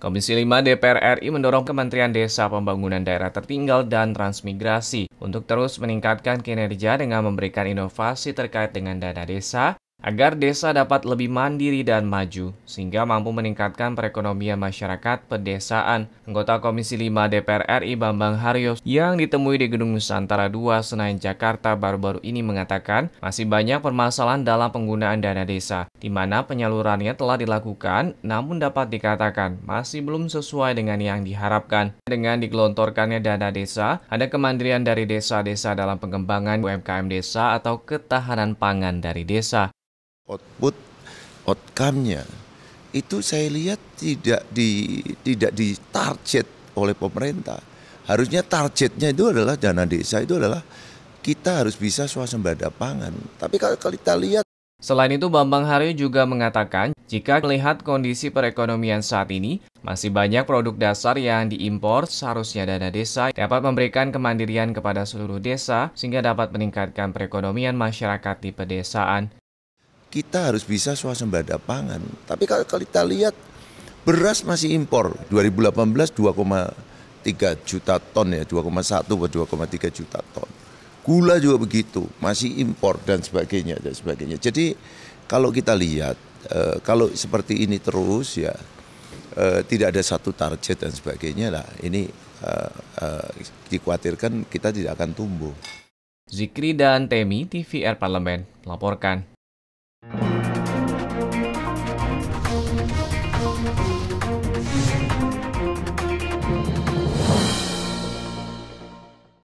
Komisi 5 DPR RI mendorong Kementerian Desa Pembangunan Daerah Tertinggal dan Transmigrasi untuk terus meningkatkan kinerja dengan memberikan inovasi terkait dengan dana desa agar desa dapat lebih mandiri dan maju, sehingga mampu meningkatkan perekonomian masyarakat pedesaan. Anggota Komisi 5 DPR RI Bambang Haryo yang ditemui di Gedung Nusantara 2 Senayan Jakarta baru-baru ini mengatakan masih banyak permasalahan dalam penggunaan dana desa, di mana penyalurannya telah dilakukan namun dapat dikatakan masih belum sesuai dengan yang diharapkan. Dengan digelontorkannya dana desa, ada kemandirian dari desa-desa dalam pengembangan UMKM desa atau ketahanan pangan dari desa output outcome-nya itu saya lihat tidak di tidak ditarget oleh pemerintah. Harusnya targetnya itu adalah dana desa itu adalah kita harus bisa swasembada pangan. Tapi kalau kita lihat Selain itu, Bambang Haryo juga mengatakan, jika melihat kondisi perekonomian saat ini, masih banyak produk dasar yang diimpor, seharusnya dana desa dapat memberikan kemandirian kepada seluruh desa, sehingga dapat meningkatkan perekonomian masyarakat di pedesaan kita harus bisa swasembada pangan. Tapi kalau kita lihat beras masih impor 2018 2,3 juta ton ya 2,1 atau 2,3 juta ton. Gula juga begitu, masih impor dan sebagainya dan sebagainya. Jadi kalau kita lihat eh, kalau seperti ini terus ya eh, tidak ada satu target dan sebagainya lah ini Uh, uh, dikhawatirkan kita tidak akan tumbuh. Zikri dan Temi TVR Parlemen melaporkan. Música